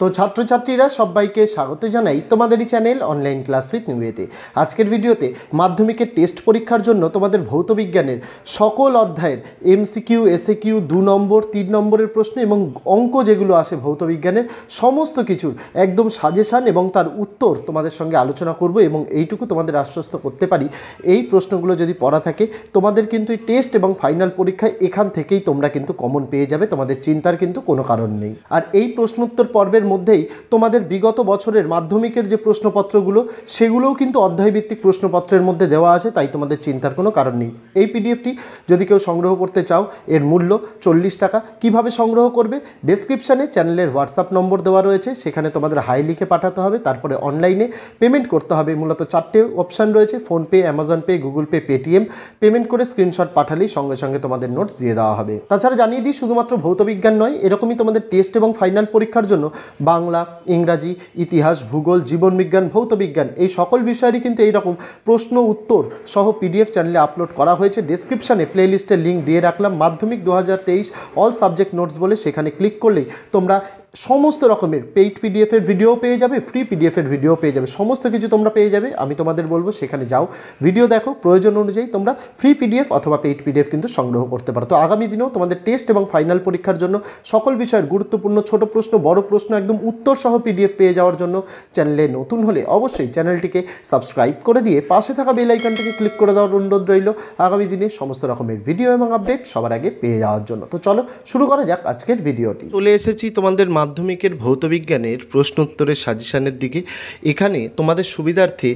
তো ছাত্রছাত্রীরা সবাইকে স্বাগত জানাই তোমাদেরই চ্যানেল অনলাইন ক্লাস উইথ নিউয়েতে আজকের ভিডিওতে মাধ্যমিকের টেস্ট পরীক্ষার জন্য তোমাদের ভৌতবিজ্ঞানের সকল অধ্যায়ের এমসিকিউ এসএ কিউ দু নম্বর তিন নম্বরের প্রশ্ন এবং অঙ্ক যেগুলো আসে ভৌতবিজ্ঞানের সমস্ত কিছুর একদম সাজেশান এবং তার উত্তর তোমাদের সঙ্গে আলোচনা করব এবং এইটুকু তোমাদের আশ্বস্ত করতে পারি এই প্রশ্নগুলো যদি পড়া থাকে তোমাদের কিন্তু এই টেস্ট এবং ফাইনাল পরীক্ষায় এখান থেকেই তোমরা কিন্তু কমন পেয়ে যাবে তোমাদের চিন্তার কিন্তু কোনো কারণ নেই আর এই প্রশ্নোত্তর পর্বের মধ্যেই তোমাদের বিগত বছরের মাধ্যমিকের যে প্রশ্নপত্রগুলো সেগুলোও কিন্তু অধ্যায়ভিত্তিক প্রশ্নপত্রের মধ্যে দেওয়া আছে তাই তোমাদের চিন্তার কোনো কারণ নেই এই পিডিএফটি যদি কেউ সংগ্রহ করতে চাও এর মূল্য চল্লিশ টাকা কিভাবে সংগ্রহ করবে ডেসক্রিপশানে চ্যানেলের হোয়াটসঅ্যাপ নম্বর দেওয়া রয়েছে সেখানে তোমাদের হাই লিখে পাঠাতে হবে তারপরে অনলাইনে পেমেন্ট করতে হবে মূলত চারটে অপশান রয়েছে PhonePe Amazon pay Google pay Paytm payment করে স্ক্রিনশট পাঠালেই সঙ্গে সঙ্গে তোমাদের নোটস দিয়ে দেওয়া হবে তাছাড়া জানিয়ে দিই শুধুমাত্র ভৌতবিজ্ঞান নয় এরকমই তোমাদের টেস্ট এবং ফাইনাল পরীক্ষার জন্য বাংলা ইংরাজি ইতিহাস ভূগোল জীবনবিজ্ঞান ভৌতবিজ্ঞান এই সকল বিষয়েরই কিন্তু এইরকম প্রশ্ন উত্তর সহ পিডিএফ চ্যানেলে আপলোড করা হয়েছে ডিসক্রিপশানে প্লেলিস্টের লিঙ্ক দিয়ে রাখলাম মাধ্যমিক দু অল সাবজেক্ট নোটস বলে সেখানে ক্লিক করলেই তোমরা সমস্ত রকমের পেইড পিডিএফের ভিডিও পেয়ে যাবে ফ্রি পিডিএফের ভিডিও পেয়ে যাবে সমস্ত কিছু তোমরা পেয়ে যাবে আমি তোমাদের বলবো সেখানে যাও ভিডিও দেখো প্রয়োজন অনুযায়ী তোমরা ফ্রি পিডিএফ অথবা পেইড পিডিএফ কিন্তু সংগ্রহ করতে পারো তো আগামী দিনেও তোমাদের টেস্ট এবং ফাইনাল পরীক্ষার জন্য সকল বিষয়ের গুরুত্বপূর্ণ ছোট প্রশ্ন বড় প্রশ্ন একদম উত্তর সহ পিডিএফ পেয়ে যাওয়ার জন্য চ্যানেলে নতুন হলে অবশ্যই চ্যানেলটিকে সাবস্ক্রাইব করে দিয়ে পাশে থাকা বেল আইকনটিকে ক্লিক করে দেওয়ার অনুরোধ রইল আগামী দিনে সমস্ত রকমের ভিডিও এবং আপডেট সবার আগে পেয়ে যাওয়ার জন্য তো চলো শুরু করা যাক আজকের ভিডিওটি চলে এসেছি তোমাদের মাধ্যমিকের ভৌতবিজ্ঞানের প্রশ্নোত্তরের সাজেশানের দিকে এখানে তোমাদের সুবিধার্থে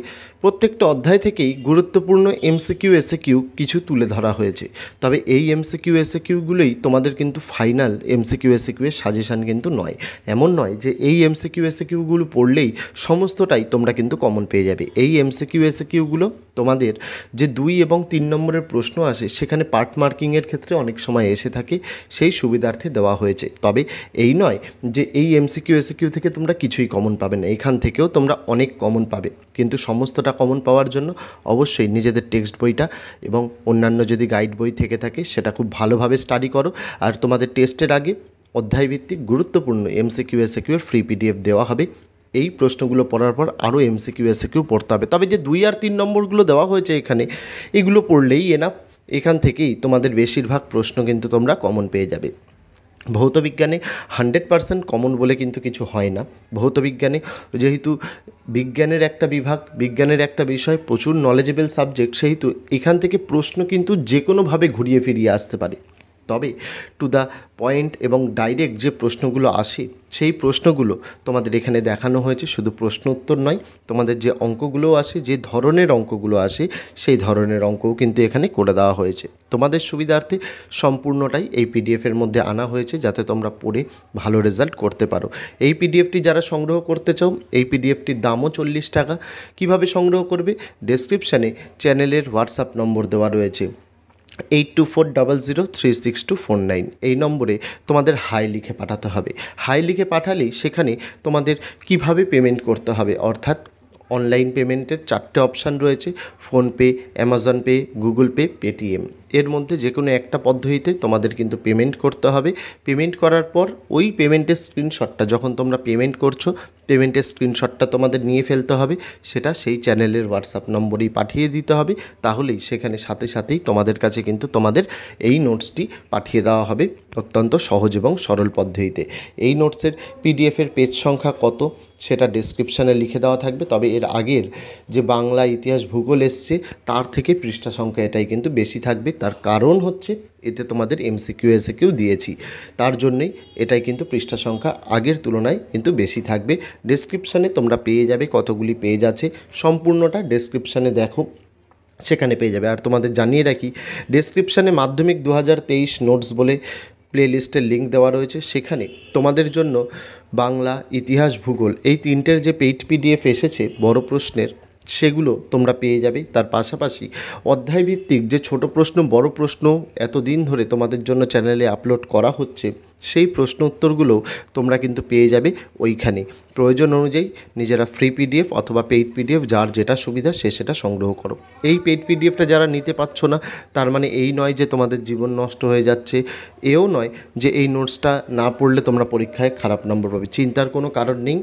প্রত্যেকটা অধ্যায় থেকেই গুরুত্বপূর্ণ এমসিকিউ এসএকিউ কিছু তুলে ধরা হয়েছে তবে এই এমসিকিউ এসএকিউগুলোই তোমাদের কিন্তু ফাইনাল এমসিকিউ এসএকিউয়ের সাজেশান কিন্তু নয় এমন নয় যে এই এমসিকিউ এসএকিউগুলো পড়লেই সমস্তটাই তোমরা কিন্তু কমন পেয়ে যাবে এই এমসিকিউ এসএকিউগুলো তোমাদের যে দুই এবং তিন নম্বরের প্রশ্ন আসে সেখানে পার্ট মার্কিংয়ের ক্ষেত্রে অনেক সময় এসে থাকে সেই সুবিধার্থে দেওয়া হয়েছে তবে এই নয় যে এই এমসিকিউ এসিকিউ থেকে তোমরা কিছুই কমন পাবে না এখান থেকেও তোমরা অনেক কমন পাবে কিন্তু সমস্তটা কমন পাওয়ার জন্য অবশ্যই নিজেদের টেক্সট বইটা এবং অন্যান্য যদি গাইড বই থেকে থাকে সেটা খুব ভালোভাবে স্টাডি করো আর তোমাদের টেস্টের আগে অধ্যায়ভিত্তিক গুরুত্বপূর্ণ এমসিকিউ কিউ ফ্রি পিডিএফ দেওয়া হবে এই প্রশ্নগুলো পড়ার পর আরও এমসিকিউ কিউ পড়তে হবে তবে যে দুই আর তিন নম্বরগুলো দেওয়া হয়েছে এখানে এগুলো পড়লেই এনাফ এখান থেকেই তোমাদের বেশিরভাগ প্রশ্ন কিন্তু তোমরা কমন পেয়ে যাবে ভৌতবিজ্ঞানে হান্ড্রেড পারসেন্ট কমন বলে কিন্তু কিছু হয় না ভৌতবিজ্ঞানে যেহেতু বিজ্ঞানের একটা বিভাগ বিজ্ঞানের একটা বিষয় প্রচুর নলেজেবল সাবজেক্ট সেহেতু এখান থেকে প্রশ্ন কিন্তু যে কোনোভাবে ঘুরিয়ে ফিরিয়ে আসতে পারে তবে টু দ্য পয়েন্ট এবং ডাইরেক্ট যে প্রশ্নগুলো আসে সেই প্রশ্নগুলো তোমাদের এখানে দেখানো হয়েছে শুধু প্রশ্ন উত্তর নয় তোমাদের যে অঙ্কগুলো আসে যে ধরনের অঙ্কগুলো আসে সেই ধরনের অঙ্কও কিন্তু এখানে করে দেওয়া হয়েছে তোমাদের সুবিধার্থে সম্পূর্ণটাই এই পিডিএফের মধ্যে আনা হয়েছে যাতে তোমরা পড়ে ভালো রেজাল্ট করতে পারো এই পিডিএফটি যারা সংগ্রহ করতে চাও এই পিডিএফটির দামও চল্লিশ টাকা কিভাবে সংগ্রহ করবে ডেসক্রিপশানে চ্যানেলের হোয়াটসঅ্যাপ নম্বর দেওয়া রয়েছে eight two four double zero three six two four nine এই নম্বরে তোমাদের হাই লিখে পাঠাতে হবে হাই লিখে পাঠালেই সেখানে তোমাদের কিভাবে পেমেন্ট করতে হবে অর্থাৎ অনলাইন পেমেন্টের চারটে অপশান রয়েছে PhonePe Amazon pay Google pay Paytm এর মধ্যে যে কোনো একটা পদ্ধতিতে তোমাদের কিন্তু পেমেন্ট করতে হবে পেমেন্ট করার পর ওই পেমেন্টের স্ক্রিনশটটা যখন তোমরা পেমেন্ট করছো পেমেন্টের স্ক্রিনশটটা তোমাদের নিয়ে ফেলতে হবে সেটা সেই চ্যানেলের হোয়াটসঅ্যাপ নম্বরেই পাঠিয়ে দিতে হবে তাহলেই সেখানে সাথে সাথেই তোমাদের কাছে কিন্তু তোমাদের এই নোটসটি পাঠিয়ে দেওয়া হবে অত্যন্ত সহজ এবং সরল পদ্ধতিতে এই নোটসের পিডিএফের পেজ সংখ্যা কত সেটা ডিসক্রিপশানে লিখে দেওয়া থাকবে তবে এর আগের যে বাংলা ইতিহাস ভূগোল এসছে তার থেকে পৃষ্ঠা সংখ্যা এটাই কিন্তু বেশি থাকবে তার কারণ হচ্ছে এতে তোমাদের এমসিকিউ এসিকিউ দিয়েছি তার জন্যই এটাই কিন্তু পৃষ্ঠা সংখ্যা আগের তুলনায় কিন্তু বেশি থাকবে ডেসক্রিপশানে তোমরা পেয়ে যাবে কতগুলি পেজ আছে সম্পূর্ণটা ডেসক্রিপশানে দেখো সেখানে পেয়ে যাবে আর তোমাদের জানিয়ে রাখি ডেসক্রিপশানে মাধ্যমিক দু নোটস বলে প্লেলিস্টের লিঙ্ক দেওয়া রয়েছে সেখানে তোমাদের জন্য বাংলা ইতিহাস ভূগোল এই তিনটের যে পেইড পিডিএফ এসেছে বড় প্রশ্নের সেগুলো তোমরা পেয়ে যাবে তার পাশাপাশি অধ্যায়ভিত্তিক যে ছোট প্রশ্ন বড় প্রশ্ন এতদিন ধরে তোমাদের জন্য চ্যানেলে আপলোড করা হচ্ছে সেই প্রশ্ন উত্তরগুলো তোমরা কিন্তু পেয়ে যাবে ওইখানে প্রয়োজন অনুযায়ী নিজেরা ফ্রি পিডিএফ অথবা পেইড পিডিএফ যার যেটা সুবিধা সে সেটা সংগ্রহ করো এই পেইড পিডিএফটা যারা নিতে পারছো না তার মানে এই নয় যে তোমাদের জীবন নষ্ট হয়ে যাচ্ছে এও নয় যে এই নোটসটা না পড়লে তোমরা পরীক্ষায় খারাপ নম্বর পাবে চিন্তার কোনো কারণ নেই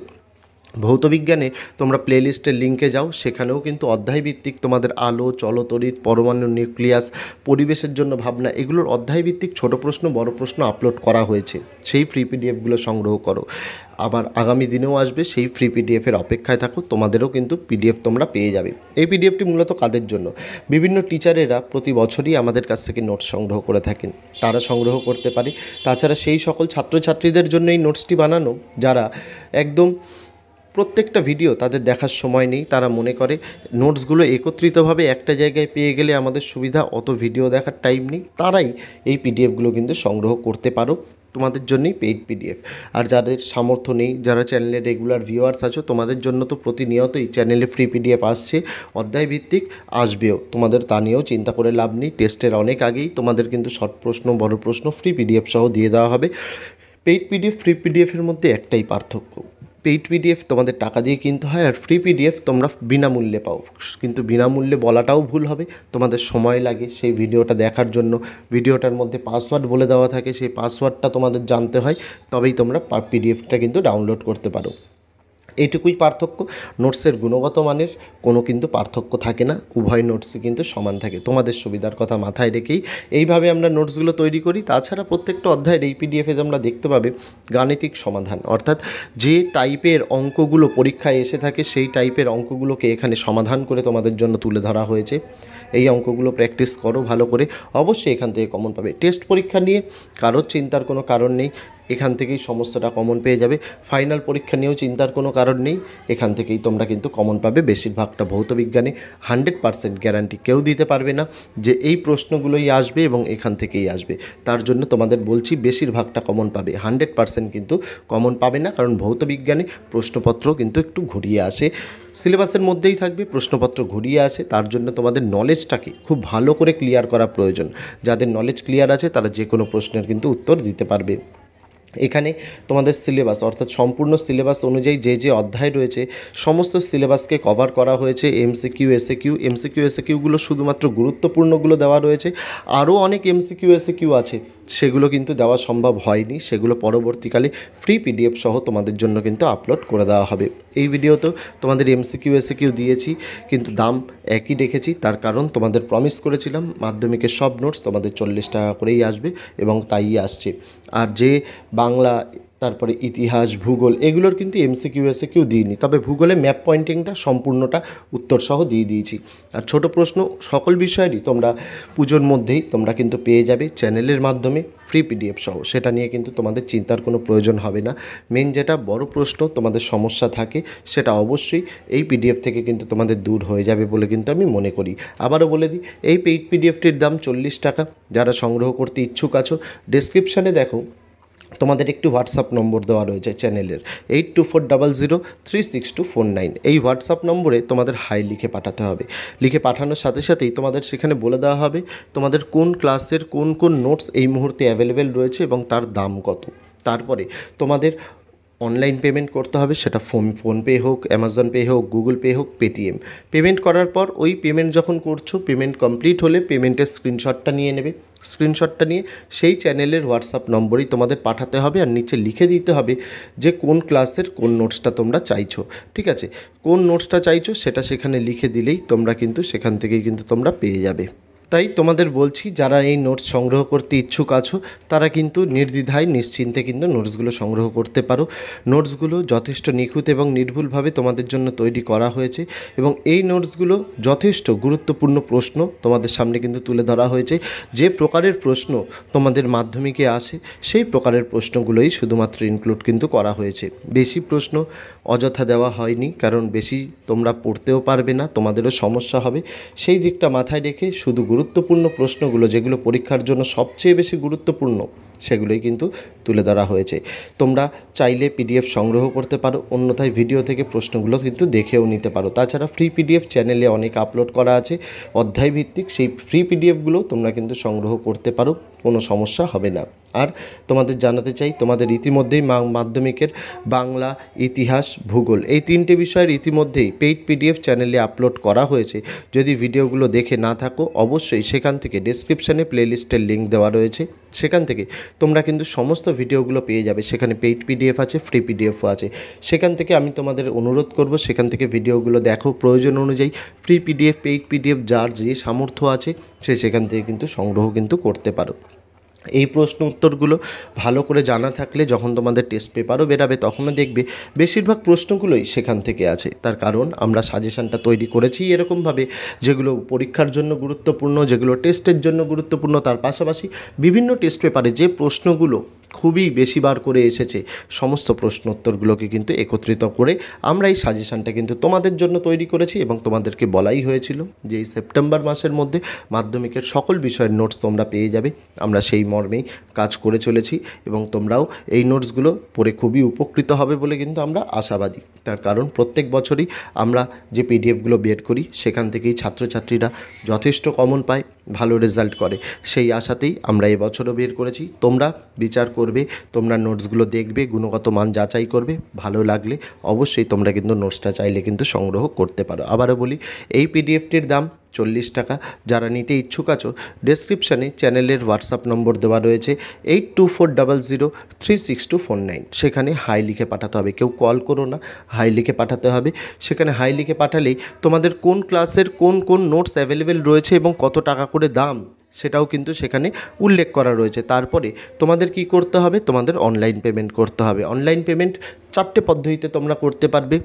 ভৌতবিজ্ঞানে তোমরা প্লেলিস্টের লিঙ্কে যাও সেখানেও কিন্তু অধ্যায়ভিত্তিক তোমাদের আলো চলতরিৎ পরমাণু নিউক্লিয়াস পরিবেশের জন্য ভাবনা এগুলোর অধ্যায়ভিত্তিক ছোট প্রশ্ন বড় প্রশ্ন আপলোড করা হয়েছে সেই ফ্রি পিডিএফগুলো সংগ্রহ করো আবার আগামী দিনেও আসবে সেই ফ্রি পিডিএফের অপেক্ষায় থাকো তোমাদেরও কিন্তু পিডিএফ তোমরা পেয়ে যাবে এই পিডিএফটি মূলত কাদের জন্য বিভিন্ন টিচারেরা প্রতি বছরই আমাদের কাছ থেকে নোটস সংগ্রহ করে থাকেন তারা সংগ্রহ করতে পারে তাছাড়া সেই সকল ছাত্রছাত্রীদের জন্য এই নোটসটি বানানো যারা একদম প্রত্যেকটা ভিডিও তাদের দেখার সময় নেই তারা মনে করে নোটসগুলো একত্রিতভাবে একটা জায়গায় পেয়ে গেলে আমাদের সুবিধা অত ভিডিও দেখার টাইম নেই তারাই এই পিডিএফগুলো কিন্তু সংগ্রহ করতে পারো তোমাদের জন্যই পেইড পিডিএফ আর যাদের সামর্থ্য নেই যারা চ্যানেলে রেগুলার ভিউয়ার্স আছো তোমাদের জন্য তো প্রতিনিয়ত এই চ্যানেলে ফ্রি পিডিএফ আসছে অধ্যায়ভিত্তিক আসবেও তোমাদের তা নিয়েও চিন্তা করে লাভ নেই টেস্টের অনেক আগেই তোমাদের কিন্তু শর্ট প্রশ্ন বড় প্রশ্ন ফ্রি পিডিএফ সহ দিয়ে দেওয়া হবে পেইড পিডিএফ ফ্রি পিডিএফের মধ্যে একটাই পার্থক্য পেইড পিডিএফ তোমাদের টাকা দিয়ে কিনতে হয় আর ফ্রি পিডিএফ তোমরা বিনামূল্যে পাও কিন্তু বিনামূল্যে বলাটাও ভুল হবে তোমাদের সময় লাগে সেই ভিডিওটা দেখার জন্য ভিডিওটার মধ্যে পাসওয়ার্ড বলে দেওয়া থাকে সেই পাসওয়ার্ডটা তোমাদের জানতে হয় তবেই তোমরা পিডিএফটা কিন্তু ডাউনলোড করতে পারো এইটুকুই পার্থক্য নোটসের গুণগত মানের কোনো কিন্তু পার্থক্য থাকে না উভয় নোটসই কিন্তু সমান থাকে তোমাদের সুবিধার কথা মাথায় রেখেই এইভাবে আমরা নোটসগুলো তৈরি করি তাছাড়া প্রত্যেকটা অধ্যায়ের এই পিডিএফে আমরা দেখতে পাবে গাণিতিক সমাধান অর্থাৎ যে টাইপের অঙ্কগুলো পরীক্ষায় এসে থাকে সেই টাইপের অঙ্কগুলোকে এখানে সমাধান করে তোমাদের জন্য তুলে ধরা হয়েছে এই অঙ্কগুলো প্র্যাকটিস করো ভালো করে অবশ্যই এখান থেকে কমন পাবে টেস্ট পরীক্ষা নিয়ে কারোর চিন্তার কোনো কারণ নেই এখান থেকেই সমস্তটা কমন পেয়ে যাবে ফাইনাল পরীক্ষা নিয়েও চিন্তার কোনো কারণ নেই এখান থেকেই তোমরা কিন্তু কমন পাবে বেশিরভাগটা ভৌতবিজ্ঞানে হান্ড্রেড পারসেন্ট গ্যারান্টি কেউ দিতে পারবে না যে এই প্রশ্নগুলোই আসবে এবং এখান থেকেই আসবে তার জন্য তোমাদের বলছি বেশিরভাগটা কমন পাবে হান্ড্রেড পারসেন্ট কিন্তু কমন পাবে না কারণ ভৌতবিজ্ঞানে প্রশ্নপত্র কিন্তু একটু ঘুরিয়ে আসে সিলেবাসের মধ্যেই থাকবে প্রশ্নপত্র ঘুরিয়ে আসে তার জন্য তোমাদের নলেজটাকে খুব ভালো করে ক্লিয়ার করা প্রয়োজন যাদের নলেজ ক্লিয়ার আছে তারা যে কোনো প্রশ্নের কিন্তু উত্তর দিতে পারবে এখানে তোমাদের সিলেবাস অর্থাৎ সম্পূর্ণ সিলেবাস অনুযায়ী যে যে অধ্যায় রয়েছে সমস্ত সিলেবাসকে কভার করা হয়েছে এমসিকিউ এসএকিউ এমসিকিউ এসএকিউগুলো শুধুমাত্র গুরুত্বপূর্ণগুলো দেওয়া রয়েছে আরও অনেক এমসিকিউ এসএকিউ আছে সেগুলো কিন্তু দেওয়া সম্ভব হয়নি সেগুলো পরবর্তীকালে ফ্রি পিডিএফ সহ তোমাদের জন্য কিন্তু আপলোড করে দেওয়া হবে এই ভিডিওতে তোমাদের এমসিকিউ এসিকিউ দিয়েছি কিন্তু দাম একই রেখেছি তার কারণ তোমাদের প্রমিস করেছিলাম মাধ্যমিকের সব নোটস তোমাদের চল্লিশ টাকা করেই আসবে এবং তাই আসছে আর যে বাংলা তারপরে ইতিহাস ভূগোল এগুলোর কিন্তু এমসিকিউ এসে কিউ দিইনি তবে ভূগোলে ম্যাপ পয়েন্টিংটা সম্পূর্ণটা উত্তরসহ দিয়ে দিয়েছি আর ছোট প্রশ্ন সকল বিষয়েরই তোমরা পুজোর মধ্যেই তোমরা কিন্তু পেয়ে যাবে চ্যানেলের মাধ্যমে ফ্রি পিডিএফ সহ সেটা নিয়ে কিন্তু তোমাদের চিন্তার কোনো প্রয়োজন হবে না মেন যেটা বড় প্রশ্ন তোমাদের সমস্যা থাকে সেটা অবশ্যই এই পিডিএফ থেকে কিন্তু তোমাদের দূর হয়ে যাবে বলে কিন্তু আমি মনে করি আবারও বলে দিই এই পেইড পিডিএফটির দাম চল্লিশ টাকা যারা সংগ্রহ করতে ইচ্ছুক আছো ডিসক্রিপশানে দেখো তোমাদের একটি হোয়াটসঅ্যাপ নম্বর দেওয়া রয়েছে চ্যানেলের eight two four double zero three six two four nine এই হোয়াটসঅ্যাপ নম্বরে তোমাদের হাই লিখে পাঠাতে হবে লিখে পাঠানোর সাথে সাথেই তোমাদের সেখানে বলে দেওয়া হবে তোমাদের কোন ক্লাসের কোন কোন নোটস এই মুহূর্তে অ্যাভেলেবেল রয়েছে এবং তার দাম কত তারপরে তোমাদের অনলাইন পেমেন্ট করতে হবে সেটা ফোন ফোনপে হোক অ্যামাজন পে হোক গুগল পে হোক পেটিএম পেমেন্ট করার পর ওই পেমেন্ট যখন করছো পেমেন্ট কমপ্লিট হলে পেমেন্টের স্ক্রিনশটটা নিয়ে নেবে স্ক্রিনশটটা নিয়ে সেই চ্যানেলের হোয়াটসঅ্যাপ নম্বরই তোমাদের পাঠাতে হবে আর নিচে লিখে দিতে হবে যে কোন ক্লাসের কোন নোটসটা তোমরা চাইছো ঠিক আছে কোন নোটসটা চাইছো সেটা সেখানে লিখে দিলেই তোমরা কিন্তু সেখান থেকেই কিন্তু তোমরা পেয়ে যাবে তাই তোমাদের বলছি যারা এই নোটস সংগ্রহ করতে ইচ্ছুক আছো তারা কিন্তু নির্দ্বিধায় নিশ্চিন্তে কিন্তু নোটসগুলো সংগ্রহ করতে পারো নোটসগুলো যথেষ্ট নিখুঁত এবং নির্ভুলভাবে তোমাদের জন্য তৈরি করা হয়েছে এবং এই নোটসগুলো যথেষ্ট গুরুত্বপূর্ণ প্রশ্ন তোমাদের সামনে কিন্তু তুলে ধরা হয়েছে যে প্রকারের প্রশ্ন তোমাদের মাধ্যমিকে আসে সেই প্রকারের প্রশ্নগুলোই শুধুমাত্র ইনক্লুড কিন্তু করা হয়েছে বেশি প্রশ্ন অযথা দেওয়া হয়নি কারণ বেশি তোমরা পড়তেও পারবে না তোমাদেরও সমস্যা হবে সেই দিকটা মাথায় রেখে শুধু গুরু গুরুত্বপূর্ণ প্রশ্নগুলো যেগুলো পরীক্ষার জন্য সবচেয়ে বেশি গুরুত্বপূর্ণ সেগুলোই কিন্তু তুলে ধরা হয়েছে তোমরা চাইলে পিডিএফ সংগ্রহ করতে পারো অন্যথায় ভিডিও থেকে প্রশ্নগুলো কিন্তু দেখেও নিতে পারো তাছাড়া ফ্রি পিডিএফ চ্যানেলে অনেক আপলোড করা আছে অধ্যায়ভিত্তিক সেই ফ্রি পিডিএফগুলো তোমরা কিন্তু সংগ্রহ করতে পারো কোনো সমস্যা হবে না আর তোমাদের জানাতে চাই তোমাদের ইতিমধ্যেই মাধ্যমিকের বাংলা ইতিহাস ভূগোল এই তিনটে বিষয়ের ইতিমধ্যেই পেইড পিডিএফ চ্যানেলে আপলোড করা হয়েছে যদি ভিডিওগুলো দেখে না থাকো অবশ্যই অবশ্যই সেখান থেকে ডিসক্রিপশানে প্লেলিস্টের লিঙ্ক দেওয়া রয়েছে সেখান থেকে তোমরা কিন্তু সমস্ত ভিডিওগুলো পেয়ে যাবে সেখানে পেইড পিডিএফ আছে ফ্রি পিডিএফও আছে সেখান থেকে আমি তোমাদের অনুরোধ করব সেখান থেকে ভিডিওগুলো দেখো প্রয়োজন অনুযায়ী ফ্রি পিডিএফ পেইড পিডিএফ যার যে সামর্থ্য আছে সে সেখান থেকে কিন্তু সংগ্রহ কিন্তু করতে পারো এই প্রশ্ন উত্তরগুলো ভালো করে জানা থাকলে যখন তোমাদের টেস্ট পেপারও বেরাবে তখনও দেখবে বেশিরভাগ প্রশ্নগুলোই সেখান থেকে আছে তার কারণ আমরা সাজেশানটা তৈরি করেছি এরকমভাবে যেগুলো পরীক্ষার জন্য গুরুত্বপূর্ণ যেগুলো টেস্টের জন্য গুরুত্বপূর্ণ তার পাশাপাশি বিভিন্ন টেস্ট পেপারে যে প্রশ্নগুলো খুবই বেশিবার করে এসেছে সমস্ত প্রশ্নোত্তরগুলোকে কিন্তু একত্রিত করে আমরা এই সাজেশানটা কিন্তু তোমাদের জন্য তৈরি করেছি এবং তোমাদেরকে বলাই হয়েছিল যে এই সেপ্টেম্বর মাসের মধ্যে মাধ্যমিকের সকল বিষয়ের নোটস তোমরা পেয়ে যাবে আমরা সেই মর্মেই কাজ করে চলেছি এবং তোমরাও এই নোটসগুলো পড়ে খুবই উপকৃত হবে বলে কিন্তু আমরা আশাবাদী তার কারণ প্রত্যেক বছরই আমরা যে পিডিএফগুলো বের করি সেখান থেকেই ছাত্রছাত্রীরা যথেষ্ট কমন পায় ভালো রেজাল্ট করে সেই আশাতেই আমরা এবছরও বের করেছি তোমরা বিচার করবে তোমরা নোটসগুলো দেখবে গুণগত মান যাচাই করবে ভালো লাগলে অবশ্যই তোমরা কিন্তু নোটসটা চাইলে কিন্তু সংগ্রহ করতে পারো আবারও বলি এই পিডিএফটির দাম চল্লিশ টাকা যারা নিতে ইচ্ছুক আছো ডেসক্রিপশানে চ্যানেলের হোয়াটসঅ্যাপ নম্বর দেওয়া রয়েছে eight two four double zero three six two four nine সেখানে হাই লিখে পাঠাতে হবে কেউ কল করো না হাই লিখে পাঠাতে হবে সেখানে হাই লিখে পাঠালেই তোমাদের কোন ক্লাসের কোন কোন নোটস অ্যাভেলেবেল রয়েছে এবং কত টাকা করে দাম সেটাও কিন্তু সেখানে উল্লেখ করা রয়েছে তারপরে তোমাদের কি করতে হবে তোমাদের অনলাইন পেমেন্ট করতে হবে অনলাইন পেমেন্ট চারটে পদ্ধতিতে তোমরা করতে পারবে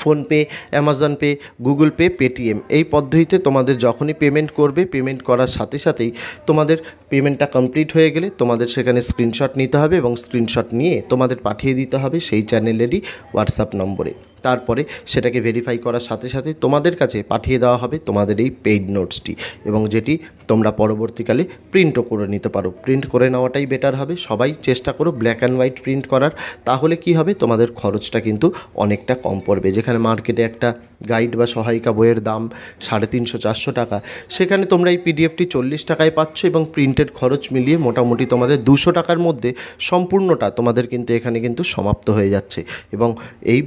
PhonePe Amazon pay Google pay Paytm এই পদ্ধতিতে তোমাদের যখনই পেমেন্ট করবে পেমেন্ট করার সাথে সাথেই তোমাদের পেমেন্টটা কমপ্লিট হয়ে গেলে তোমাদের সেখানে স্ক্রিনশট নিতে হবে এবং স্ক্রিনশট নিয়ে তোমাদের পাঠিয়ে দিতে হবে সেই চ্যানেলেরই হোয়াটসঅ্যাপ নম্বরে তারপরে সেটাকে ভেরিফাই করার সাথে সাথে তোমাদের কাছে পাঠিয়ে দেওয়া হবে তোমাদের এই পেইড নোটসটি এবং যেটি তোমরা পরবর্তীকালে প্রিন্টও করে নিতে পারো প্রিন্ট করে নেওয়াটাই বেটার হবে সবাই চেষ্টা করো ব্ল্যাক অ্যান্ড হোয়াইট প্রিন্ট করার তাহলে কি হবে তোমাদের খরচটা কিন্তু অনেকটা কম পড়বে যেখানে মার্কেটে একটা গাইড বা সহায়িকা বইয়ের দাম সাড়ে তিনশো চারশো টাকা সেখানে তোমরা এই পিডিএফটি চল্লিশ টাকায় পাচ্ছ এবং প্রিন্টের খরচ মিলিয়ে মোটামুটি তোমাদের দুশো টাকার মধ্যে সম্পূর্ণটা তোমাদের কিন্তু এখানে কিন্তু সমাপ্ত হয়ে যাচ্ছে এবং এই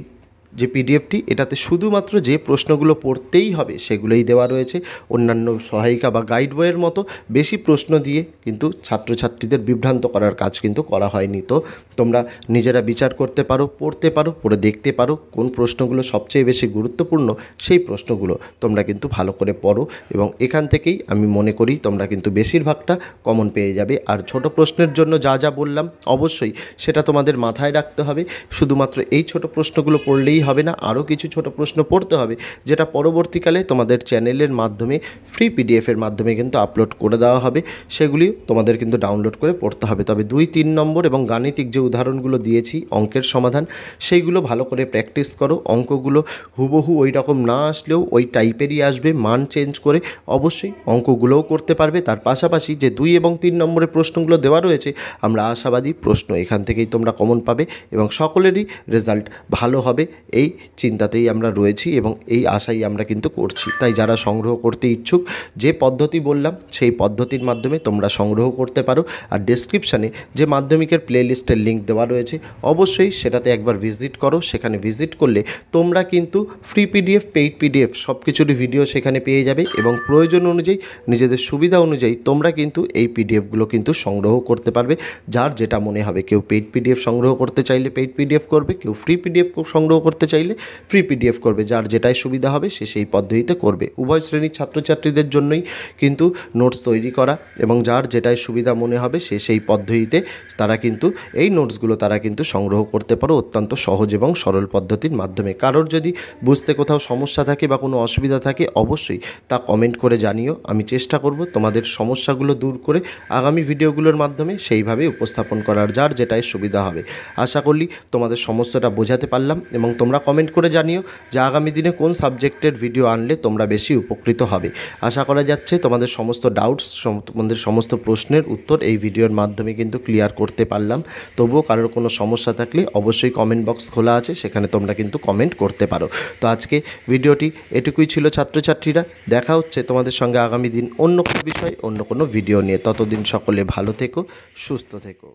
যে পিডিএফটি এটাতে শুধুমাত্র যে প্রশ্নগুলো পড়তেই হবে সেগুলোই দেওয়া রয়েছে অন্যান্য সহায়িকা বা গাইড বইয়ের মতো বেশি প্রশ্ন দিয়ে কিন্তু ছাত্রছাত্রীদের বিভ্রান্ত করার কাজ কিন্তু করা হয়নি তো তোমরা নিজেরা বিচার করতে পারো পড়তে পারো পড়ে দেখতে পারো কোন প্রশ্নগুলো সবচেয়ে বেশি গুরুত্বপূর্ণ সেই প্রশ্নগুলো তোমরা কিন্তু ভালো করে পড়ো এবং এখান থেকেই আমি মনে করি তোমরা কিন্তু বেশিরভাগটা কমন পেয়ে যাবে আর ছোট প্রশ্নের জন্য যা যা বললাম অবশ্যই সেটা তোমাদের মাথায় রাখতে হবে শুধুমাত্র এই ছোট প্রশ্নগুলো পড়লেই হবে না আরও কিছু ছোট প্রশ্ন পড়তে হবে যেটা পরবর্তীকালে তোমাদের চ্যানেলের মাধ্যমে ফ্রি পিডিএফের মাধ্যমে কিন্তু আপলোড করে দেওয়া হবে সেগুলি তোমাদের কিন্তু ডাউনলোড করে পড়তে হবে তবে দুই তিন নম্বর এবং গাণিতিক যে উদাহরণগুলো দিয়েছি অঙ্কের সমাধান সেইগুলো ভালো করে প্র্যাকটিস করো অঙ্কগুলো হুবহু ওই রকম না আসলেও ওই টাইপেরই আসবে মান চেঞ্জ করে অবশ্যই অঙ্কগুলোও করতে পারবে তার পাশাপাশি যে দুই এবং তিন নম্বরের প্রশ্নগুলো দেওয়া রয়েছে আমরা আশাবাদী প্রশ্ন এখান থেকেই তোমরা কমন পাবে এবং সকলেরই রেজাল্ট ভালো হবে এই চিন্তাতেই আমরা রয়েছি এবং এই আশাই আমরা কিন্তু করছি তাই যারা সংগ্রহ করতে ইচ্ছুক যে পদ্ধতি বললাম সেই পদ্ধতির মাধ্যমে তোমরা সংগ্রহ করতে পারো আর ডেসক্রিপশানে যে মাধ্যমিকের প্লেলিস্টের লিঙ্ক দেওয়া রয়েছে অবশ্যই সেটাতে একবার ভিজিট করো সেখানে ভিজিট করলে তোমরা কিন্তু ফ্রি পিডিএফ পেইড পিডিএফ সব কিছুরই ভিডিও সেখানে পেয়ে যাবে এবং প্রয়োজন অনুযায়ী নিজেদের সুবিধা অনুযায়ী তোমরা কিন্তু এই পিডিএফগুলো কিন্তু সংগ্রহ করতে পারবে যার যেটা মনে হবে কেউ পেইড পিডিএফ সংগ্রহ করতে চাইলে পেইড পিডিএফ করবে কেউ ফ্রি পিডিএফ সংগ্রহ করতে করতে চাইলে ফ্রি পিডিএফ করবে যার যেটাই সুবিধা হবে সে সেই পদ্ধতিতে করবে উভয় শ্রেণীর ছাত্রছাত্রীদের জন্যই কিন্তু নোটস তৈরি করা এবং যার যেটাই সুবিধা মনে হবে সে সেই পদ্ধতিতে তারা কিন্তু এই নোটসগুলো তারা কিন্তু সংগ্রহ করতে পারো অত্যন্ত সহজ এবং সরল পদ্ধতির মাধ্যমে কারোর যদি বুঝতে কোথাও সমস্যা থাকে বা কোনো অসুবিধা থাকে অবশ্যই তা কমেন্ট করে জানিও আমি চেষ্টা করব তোমাদের সমস্যাগুলো দূর করে আগামী ভিডিওগুলোর মাধ্যমে সেইভাবে উপস্থাপন করার যার যেটাই সুবিধা হবে আশা করি তোমাদের সমস্যাটা বোঝাতে পারলাম এবং তোমরা তোমরা কমেন্ট করে জানিও যে আগামী দিনে কোন সাবজেক্টের ভিডিও আনলে তোমরা বেশি উপকৃত হবে আশা করা যাচ্ছে তোমাদের সমস্ত ডাউটস তোমাদের সমস্ত প্রশ্নের উত্তর এই ভিডিওর মাধ্যমে কিন্তু ক্লিয়ার করতে পারলাম তবুও কারোর কোনো সমস্যা থাকলে অবশ্যই কমেন্ট বক্স খোলা আছে সেখানে তোমরা কিন্তু কমেন্ট করতে পারো তো আজকে ভিডিওটি এটুকুই ছিল ছাত্রছাত্রীরা দেখা হচ্ছে তোমাদের সঙ্গে আগামী দিন অন্য কোনো বিষয় অন্য কোনো ভিডিও নিয়ে ততদিন সকলে ভালো থেকো সুস্থ থেকো